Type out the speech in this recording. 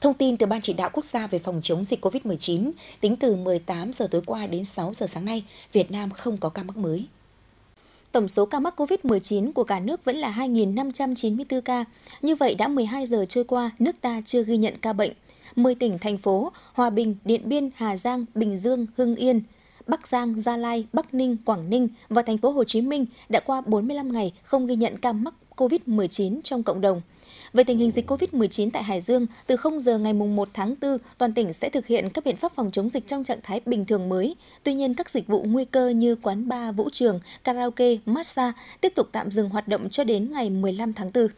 Thông tin từ Ban chỉ đạo quốc gia về phòng chống dịch COVID-19, tính từ 18 giờ tối qua đến 6 giờ sáng nay, Việt Nam không có ca mắc mới. Tổng số ca mắc COVID-19 của cả nước vẫn là 2.594 ca. Như vậy đã 12 giờ trôi qua, nước ta chưa ghi nhận ca bệnh. 10 tỉnh, thành phố, Hòa Bình, Điện Biên, Hà Giang, Bình Dương, Hưng Yên, Bắc Giang, Gia Lai, Bắc Ninh, Quảng Ninh và thành phố Hồ Chí Minh đã qua 45 ngày không ghi nhận ca mắc COVID-19 trong cộng đồng. Về tình hình dịch COVID-19 tại Hải Dương, từ 0 giờ ngày 1 tháng 4, toàn tỉnh sẽ thực hiện các biện pháp phòng chống dịch trong trạng thái bình thường mới. Tuy nhiên, các dịch vụ nguy cơ như quán bar, vũ trường, karaoke, massage tiếp tục tạm dừng hoạt động cho đến ngày 15 tháng 4.